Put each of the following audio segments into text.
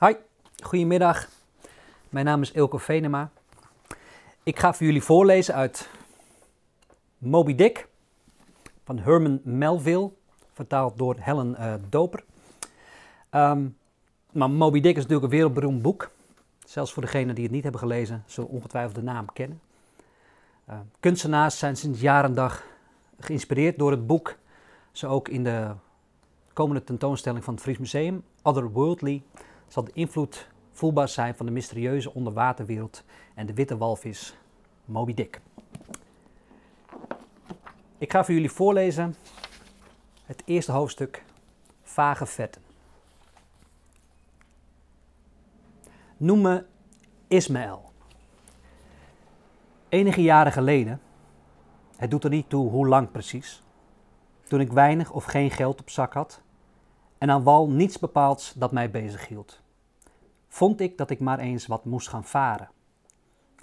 Hi, goedemiddag. Mijn naam is Ilko Venema. Ik ga voor jullie voorlezen uit Moby Dick van Herman Melville, vertaald door Helen eh, Doper. Ehm, maar Moby Dick is natuurlijk een wereldberoemd boek. Zelfs voor degenen die het niet hebben gelezen, zullen ongetwijfeld de naam kennen. Ehm, kunstenaars zijn sinds jaren dag geïnspireerd door het boek. Zo ook in de komende tentoonstelling van het Fries Museum, Otherworldly, zal de invloed voelbaar zijn van de mysterieuze onderwaterwereld en de witte walvis Moby Dick. Ik ga voor jullie voorlezen het eerste hoofdstuk Vage Vetten. Noem me Ismaël. Enige jaren geleden, het doet er niet toe hoe lang precies, toen ik weinig of geen geld op zak had en aan wal niets bepaalds dat mij bezig hield vond ik dat ik maar eens wat moest gaan varen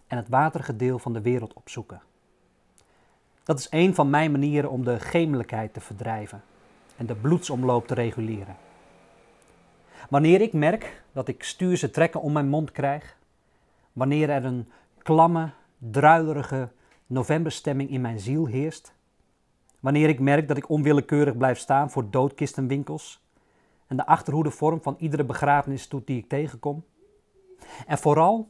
en het watergedeelte van de wereld opzoeken. Dat is een van mijn manieren om de gemelijkheid te verdrijven en de bloedsomloop te reguleren. Wanneer ik merk dat ik stuurse trekken om mijn mond krijg, wanneer er een klamme, druilerige novemberstemming in mijn ziel heerst, wanneer ik merk dat ik onwillekeurig blijf staan voor doodkistenwinkels en de achterhoede vorm van iedere begrafenisstoet die ik tegenkom. En vooral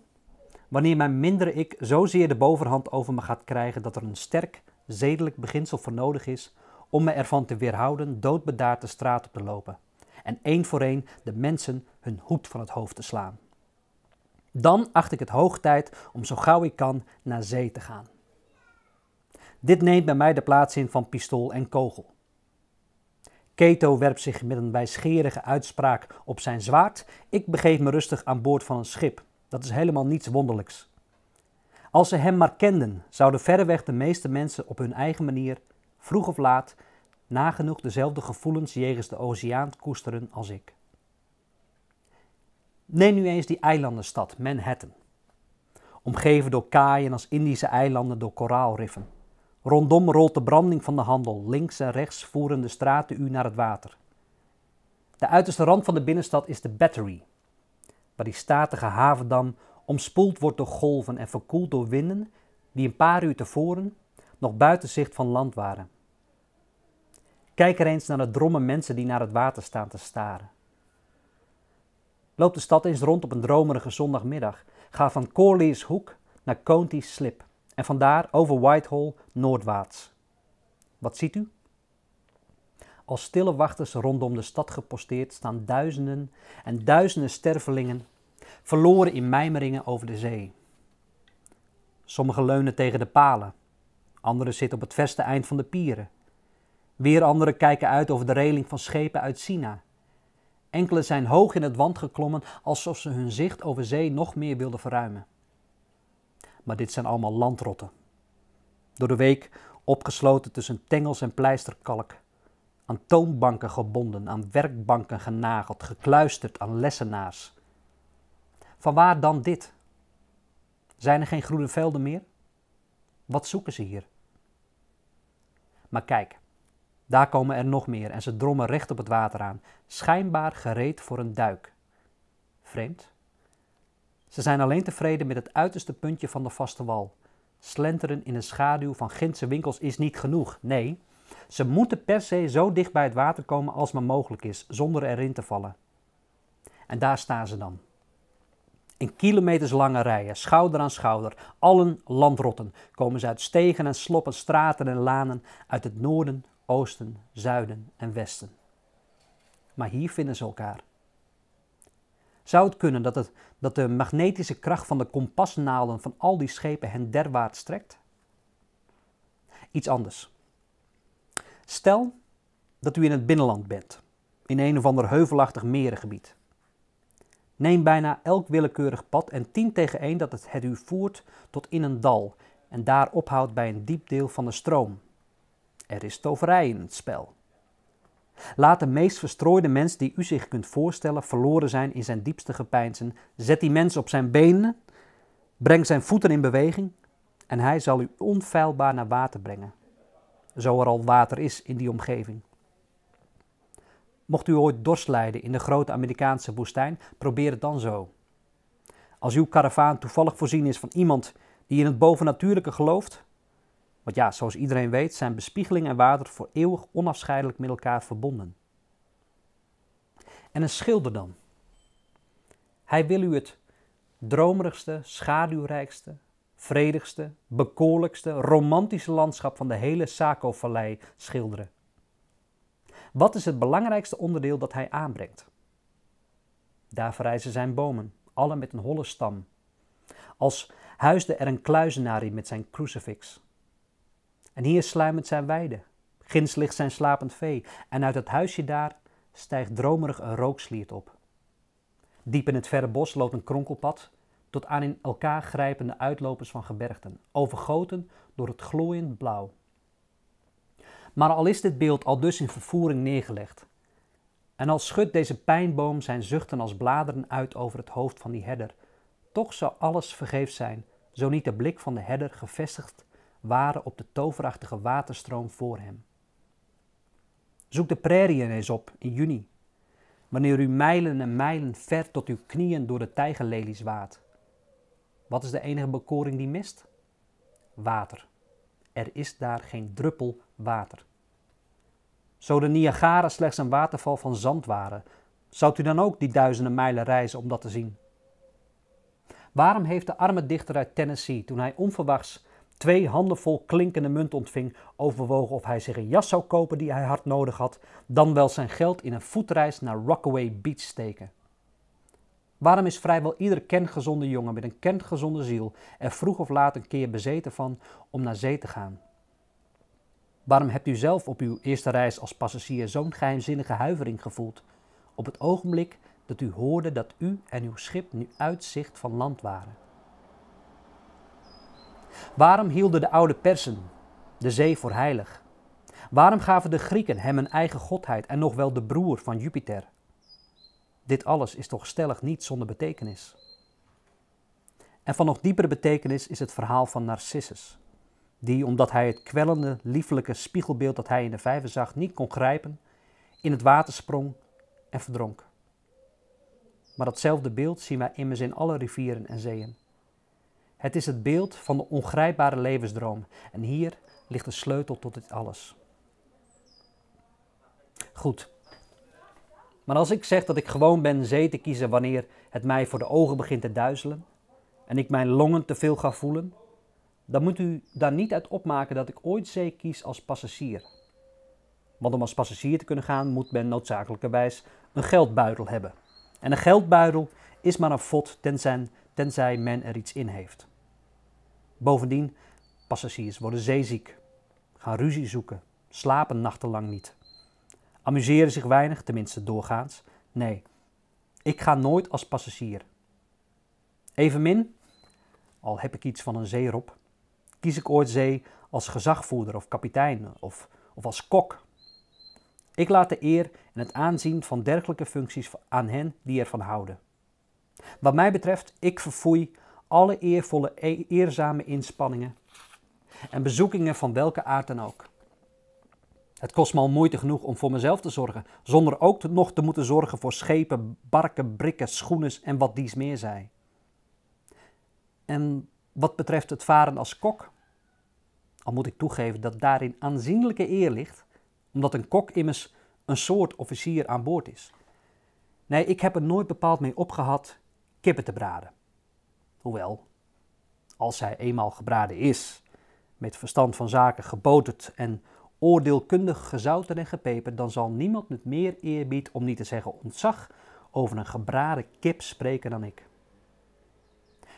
wanneer mijn mindere ik zozeer de bovenhand over me gaat krijgen dat er een sterk zedelijk beginsel voor nodig is om me ervan te weerhouden doodbedaard de straat op te lopen en één voor één de mensen hun hoed van het hoofd te slaan. Dan acht ik het hoog tijd om zo gauw ik kan naar zee te gaan. Dit neemt bij mij de plaats in van pistool en kogel. Keto werpt zich met een wijsgerige uitspraak op zijn zwaard. Ik begeef me rustig aan boord van een schip. Dat is helemaal niets wonderlijks. Als ze hem maar kenden, zouden verreweg de meeste mensen op hun eigen manier, vroeg of laat, nagenoeg dezelfde gevoelens jegens de oceaan koesteren als ik. Neem nu eens die eilandenstad Manhattan, omgeven door kaaien als Indische eilanden door koraalriffen. Rondom rolt de branding van de handel. Links en rechts voeren de straten u naar het water. De uiterste rand van de binnenstad is de Battery, waar die statige havendam omspoeld wordt door golven en verkoeld door winden die een paar uur tevoren nog buiten zicht van land waren. Kijk er eens naar de dromme mensen die naar het water staan te staren. Loop de stad eens rond op een dromerige zondagmiddag. Ga van Corley's Hoek naar County Slip en vandaar over Whitehall noordwaarts. Wat ziet u? Als stille wachters rondom de stad geposteerd staan duizenden en duizenden stervelingen, verloren in mijmeringen over de zee. Sommigen leunen tegen de palen, anderen zitten op het verste eind van de pieren. Weer anderen kijken uit over de reling van schepen uit China. Enkele zijn hoog in het wand geklommen alsof ze hun zicht over zee nog meer wilden verruimen maar dit zijn allemaal landrotten. Door de week opgesloten tussen tengels en pleisterkalk, aan toonbanken gebonden, aan werkbanken genageld, gekluisterd aan lessenaars. Vanwaar dan dit? Zijn er geen groene velden meer? Wat zoeken ze hier? Maar kijk, daar komen er nog meer en ze drommen recht op het water aan, schijnbaar gereed voor een duik. Vreemd. Ze zijn alleen tevreden met het uiterste puntje van de vaste wal. Slenteren in de schaduw van Gentse winkels is niet genoeg. Nee, ze moeten per se zo dicht bij het water komen als maar mogelijk is, zonder erin te vallen. En daar staan ze dan. In kilometerslange rijen, schouder aan schouder, allen landrotten, komen ze uit stegen en sloppen, straten en lanen, uit het noorden, oosten, zuiden en westen. Maar hier vinden ze elkaar. Zou het kunnen dat, het, dat de magnetische kracht van de kompasnaalden van al die schepen hen derwaarts trekt? Iets anders. Stel dat u in het binnenland bent, in een of ander heuvelachtig merengebied. Neem bijna elk willekeurig pad en 10 tegen 1 dat het u voert tot in een dal en daar ophoudt bij een diep deel van de stroom. Er is toverij in het spel. Laat de meest verstrooide mens die u zich kunt voorstellen verloren zijn in zijn diepste gepeinzen. Zet die mens op zijn benen, breng zijn voeten in beweging en hij zal u onfeilbaar naar water brengen. Zo er al water is in die omgeving. Mocht u ooit dorst lijden in de grote Amerikaanse woestijn, probeer het dan zo. Als uw karavaan toevallig voorzien is van iemand die in het bovennatuurlijke gelooft, want ja, zoals iedereen weet zijn bespiegeling en water voor eeuwig onafscheidelijk met elkaar verbonden. En een schilder dan? Hij wil u het dromerigste, schaduwrijkste, vredigste, bekoorlijkste, romantische landschap van de hele Saco-vallei schilderen. Wat is het belangrijkste onderdeel dat hij aanbrengt? Daar verrijzen zijn bomen, alle met een holle stam. Als huisde er een kluizenaar in met zijn crucifix. En hier sluimert zijn weide. Ginds ligt zijn slapend vee. En uit het huisje daar stijgt dromerig een rooksliert op. Diep in het verre bos loopt een kronkelpad tot aan in elkaar grijpende uitlopers van gebergten, overgoten door het glooiend blauw. Maar al is dit beeld al dus in vervoering neergelegd, en al schudt deze pijnboom zijn zuchten als bladeren uit over het hoofd van die herder, toch zou alles vergeefs zijn, zo niet de blik van de herder gevestigd waren op de toverachtige waterstroom voor hem. Zoek de prairie eens op in juni, wanneer u mijlen en mijlen ver tot uw knieën door de tijgerlelies waat. Wat is de enige bekoring die mist? Water. Er is daar geen druppel water. Zo de Niagara slechts een waterval van zand waren, zou u dan ook die duizenden mijlen reizen om dat te zien? Waarom heeft de arme dichter uit Tennessee, toen hij onverwachts twee handen vol klinkende munt ontving, overwogen of hij zich een jas zou kopen die hij hard nodig had, dan wel zijn geld in een voetreis naar Rockaway Beach steken. Waarom is vrijwel ieder kengezonde jongen met een kerngezonde ziel er vroeg of laat een keer bezeten van om naar zee te gaan? Waarom hebt u zelf op uw eerste reis als passagier zo'n geheimzinnige huivering gevoeld? Op het ogenblik dat u hoorde dat u en uw schip nu uitzicht van land waren. Waarom hielden de oude Persen de zee voor heilig? Waarom gaven de Grieken hem een eigen godheid en nog wel de broer van Jupiter? Dit alles is toch stellig niet zonder betekenis. En van nog diepere betekenis is het verhaal van Narcissus, die omdat hij het kwellende, liefelijke spiegelbeeld dat hij in de vijver zag niet kon grijpen, in het water sprong en verdronk. Maar datzelfde beeld zien wij immers in alle rivieren en zeeën. Het is het beeld van de ongrijpbare levensdroom. En hier ligt de sleutel tot dit alles. Goed. Maar als ik zeg dat ik gewoon ben zee te kiezen wanneer het mij voor de ogen begint te duizelen en ik mijn longen te veel ga voelen, dan moet u daar niet uit opmaken dat ik ooit zee kies als passagier. Want om als passagier te kunnen gaan, moet men noodzakelijkerwijs een geldbuidel hebben. En een geldbuidel is maar een fot tenzij, tenzij men er iets in heeft. Bovendien, passagiers worden zeeziek, gaan ruzie zoeken, slapen nachtenlang niet. Amuseren zich weinig, tenminste doorgaans. Nee, ik ga nooit als passagier. Evenmin, al heb ik iets van een zeerop, kies ik ooit zee als gezagvoerder of kapitein of, of als kok. Ik laat de eer en het aanzien van dergelijke functies aan hen die ervan houden. Wat mij betreft, ik verfoei alle eervolle, e-, eerzame inspanningen en bezoekingen van welke aard dan ook. Het kost me al moeite genoeg om voor mezelf te zorgen, zonder ook nog te moeten zorgen voor schepen, barken, brikken, schoenen en wat dies meer zij. En wat betreft het varen als kok, al moet ik toegeven dat daarin aanzienlijke eer ligt, omdat een kok immers een soort officier aan boord is. Nee, ik heb er nooit bepaald mee opgehad kippen te braden. Hoewel, als zij eenmaal gebraden is, met verstand van zaken geboterd en oordeelkundig gezouten en gepeperd, dan zal niemand met meer eerbied, om niet te zeggen ontzag, over een gebraden kip spreken dan ik.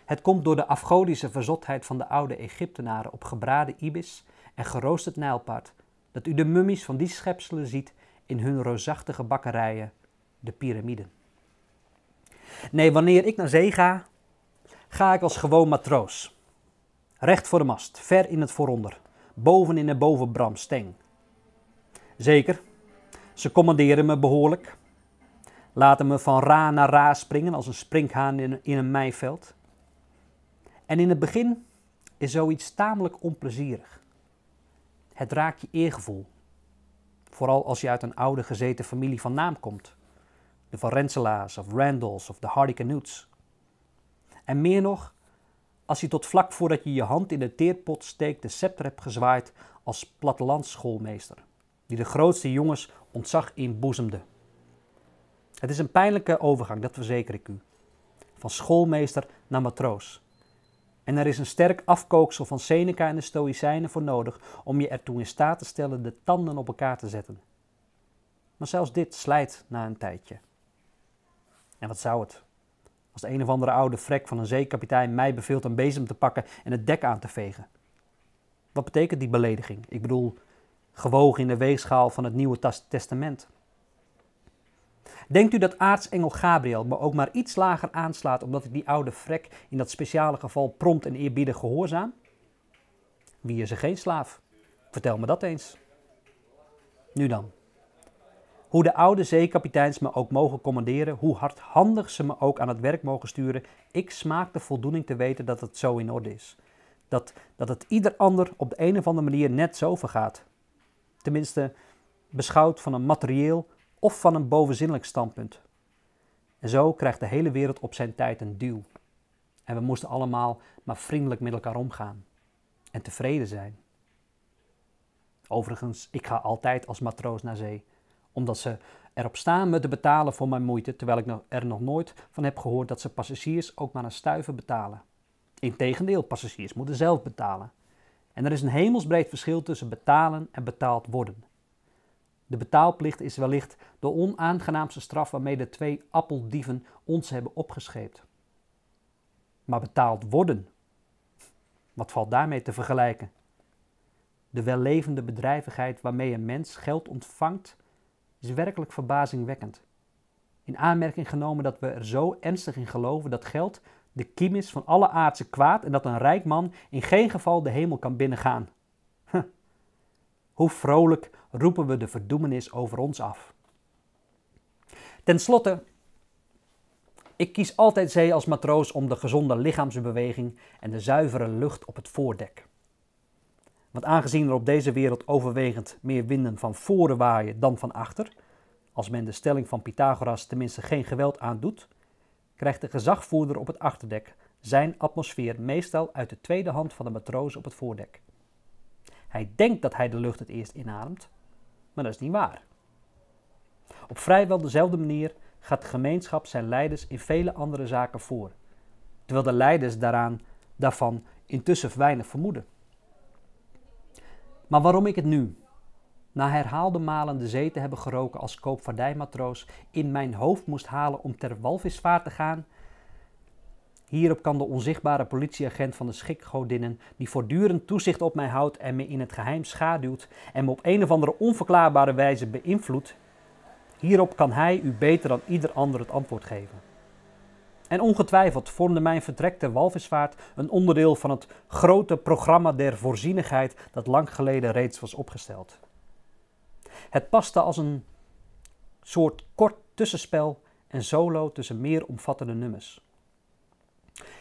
Het komt door de afgodische verzotheid van de oude Egyptenaren op gebraden ibis en geroosterd nijlpaard, dat u de mummies van die schepselen ziet in hun reusachtige bakkerijen, de piramiden. Nee, wanneer ik naar zee ga, ga ik als gewoon matroos. Recht voor de mast, ver in het vooronder, boven in de bovenbram Zeker, ze commanderen me behoorlijk. Laten me van ra naar ra springen als een springhaan in een meiveld. En in het begin is zoiets tamelijk onplezierig. Het raakt je eergevoel. Vooral als je uit een oude gezeten familie van naam komt. De Van Renselaars of Randalls of de Hardy Canutes. En meer nog, als je tot vlak voordat je je hand in de teerpot steekt de scepter hebt gezwaaid als plattelandsschoolmeester, die de grootste jongens ontzag inboezemde. Het is een pijnlijke overgang, dat verzeker ik u. Van schoolmeester naar matroos. En er is een sterk afkooksel van Seneca en de Stoïcijnen voor nodig om je ertoe in staat te stellen de tanden op elkaar te zetten. Maar zelfs dit slijt na een tijdje. En wat zou het? Als de een of andere oude vrek van een zeekapitein mij beveelt een bezem te pakken en het dek aan te vegen. Wat betekent die belediging? Ik bedoel, gewogen in de weegschaal van het Nieuwe Testament. Denkt u dat aartsengel Gabriel me ook maar iets lager aanslaat omdat ik die oude vrek in dat speciale geval prompt en eerbiedig gehoorzaam? Wie is er geen slaaf? Vertel me dat eens. Nu dan. Hoe de oude zeekapiteins me ook mogen commanderen, hoe hardhandig ze me ook aan het werk mogen sturen, ik smaak de voldoening te weten dat het zo in orde is. Dat, dat het ieder ander op de een of andere manier net zo vergaat. Tenminste, beschouwd van een materieel of van een bovenzinnelijk standpunt. En zo krijgt de hele wereld op zijn tijd een duw. En we moesten allemaal maar vriendelijk met elkaar omgaan en tevreden zijn. Overigens, ik ga altijd als matroos naar zee omdat ze erop staan me te betalen voor mijn moeite, terwijl ik er nog nooit van heb gehoord dat ze passagiers ook maar een stuiver betalen. Integendeel, passagiers moeten zelf betalen. En er is een hemelsbreed verschil tussen betalen en betaald worden. De betaalplicht is wellicht de onaangenaamste straf waarmee de twee appeldieven ons hebben opgescheept. Maar betaald worden, wat valt daarmee te vergelijken? De wellevende bedrijvigheid waarmee een mens geld ontvangt is werkelijk verbazingwekkend. In aanmerking genomen dat we er zo ernstig in geloven dat geld de kiem is van alle aardse kwaad en dat een rijk man in geen geval de hemel kan binnengaan. Hoe vrolijk roepen we de verdoemenis over ons af. Ten slotte, ik kies altijd zee als matroos om de gezonde lichaamsbeweging en de zuivere lucht op het voordek. Want aangezien er op deze wereld overwegend meer winden van voren waaien dan van achter, als men de stelling van Pythagoras tenminste geen geweld aandoet, krijgt de gezagvoerder op het achterdek zijn atmosfeer meestal uit de tweede hand van de matroos op het voordek. Hij denkt dat hij de lucht het eerst inademt, maar dat is niet waar. Op vrijwel dezelfde manier gaat de gemeenschap zijn leiders in vele andere zaken voor, terwijl de leiders daaraan, daarvan intussen weinig vermoeden. Maar waarom ik het nu, na herhaalde malen de zee te hebben geroken als koopvaardijmatroos, in mijn hoofd moest halen om ter walvisvaart te gaan? Hierop kan de onzichtbare politieagent van de schikgodinnen, die voortdurend toezicht op mij houdt en me in het geheim schaduwt en me op een of andere onverklaarbare wijze beïnvloedt, hierop kan hij u beter dan ieder ander het antwoord geven. En ongetwijfeld vormde mijn vertrek ter walvisvaart een onderdeel van het grote programma der voorzienigheid dat lang geleden reeds was opgesteld. Het paste als een soort kort tussenspel en solo tussen meer omvattende nummers.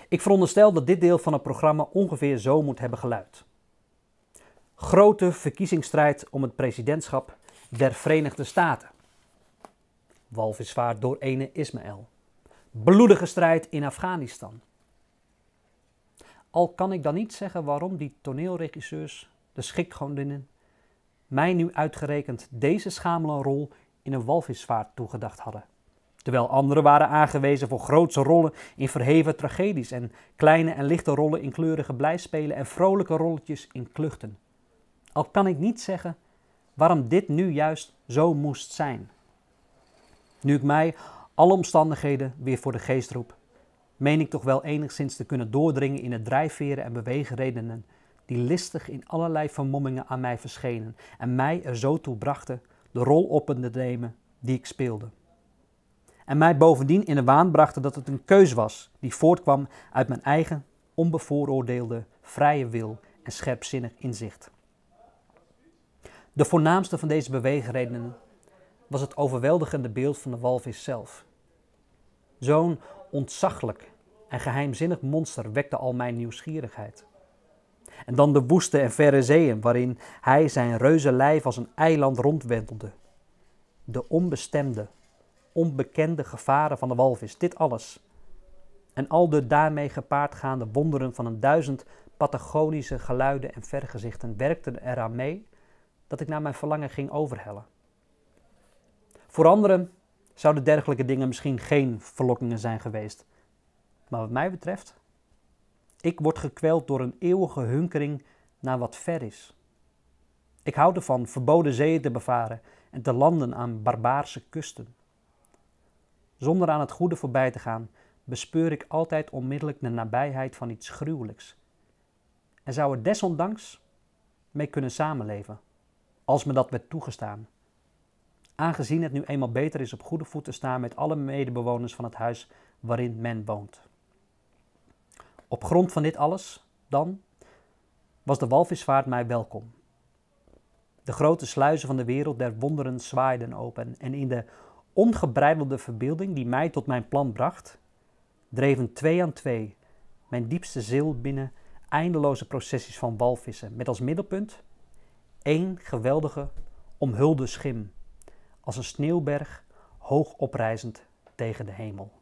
Ik veronderstel dat dit deel van het programma ongeveer zo moet hebben geluid. Grote verkiezingsstrijd om het presidentschap der Verenigde Staten. Walvisvaart door ene Ismaël bloedige strijd in Afghanistan. Al kan ik dan niet zeggen waarom die toneelregisseurs, de schikgondinnen, mij nu uitgerekend deze schamele rol in een walvisvaart toegedacht hadden. Terwijl anderen waren aangewezen voor grootse rollen in verheven tragedies en kleine en lichte rollen in kleurige blijspelen en vrolijke rolletjes in kluchten. Al kan ik niet zeggen waarom dit nu juist zo moest zijn. Nu ik mij alle omstandigheden weer voor de geest roep, meen ik toch wel enigszins te kunnen doordringen in het drijfveren en beweegredenen die listig in allerlei vermommingen aan mij verschenen en mij er zo toe brachten de rol op te nemen die ik speelde. En mij bovendien in de waan brachten dat het een keus was die voortkwam uit mijn eigen onbevooroordeelde vrije wil en scherpzinnig inzicht. De voornaamste van deze beweegredenen was het overweldigende beeld van de walvis zelf. Zo'n ontzaglijk en geheimzinnig monster wekte al mijn nieuwsgierigheid. En dan de woeste en verre zeeën waarin hij zijn reuze lijf als een eiland rondwendelde. De onbestemde, onbekende gevaren van de walvis, dit alles. En al de daarmee gepaardgaande wonderen van een duizend Patagonische geluiden en vergezichten werkten eraan mee dat ik naar mijn verlangen ging overhellen. Voor anderen zouden dergelijke dingen misschien geen verlokkingen zijn geweest. Maar wat mij betreft, ik word gekweld door een eeuwige hunkering naar wat ver is. Ik hou ervan verboden zeeën te bevaren en te landen aan barbaarse kusten. Zonder aan het goede voorbij te gaan, bespeur ik altijd onmiddellijk de nabijheid van iets gruwelijks. En zou er desondanks mee kunnen samenleven, als me dat werd toegestaan aangezien het nu eenmaal beter is op goede voet te staan met alle medebewoners van het huis waarin men woont. Op grond van dit alles, dan, was de walvisvaart mij welkom. De grote sluizen van de wereld der wonderen zwaaiden open en in de ongebreidelde verbeelding die mij tot mijn plan bracht, dreven twee aan twee mijn diepste ziel binnen eindeloze processies van walvissen met als middelpunt één geweldige omhulde schim als een sneeuwberg hoog oprijzend tegen de hemel.